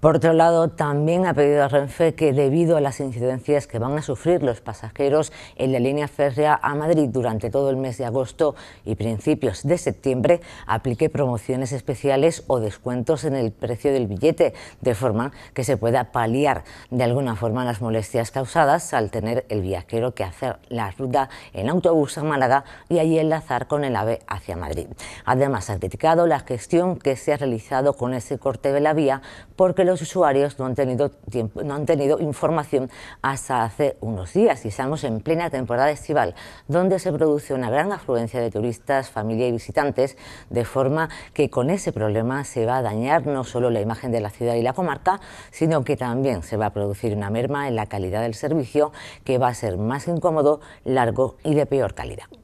Por otro lado, también ha pedido a Renfe que debido a las incidencias que van a sufrir los pasajeros en la línea férrea a Madrid durante todo el mes de agosto y principios de septiembre, aplique promociones especiales o descuentos en el precio del billete, de forma que se pueda paliar de alguna forma las molestias causadas al tener el viajero que hacer la ruta en autobús a Málaga y allí enlazar con el AVE hacia Madrid. Además, ha criticado la gestión que se ha realizado con ese corte de la vía porque los usuarios no han tenido, tiempo, no han tenido información hasta hace unos días y estamos en plena temporada estival, donde se produce una gran afluencia de turistas, familia y visitantes, de forma que con ese problema se va a dañar no solo la imagen de la ciudad y la comarca, sino que también se va a producir una merma en la calidad del servicio que va a ser más incómodo, largo y de peor calidad.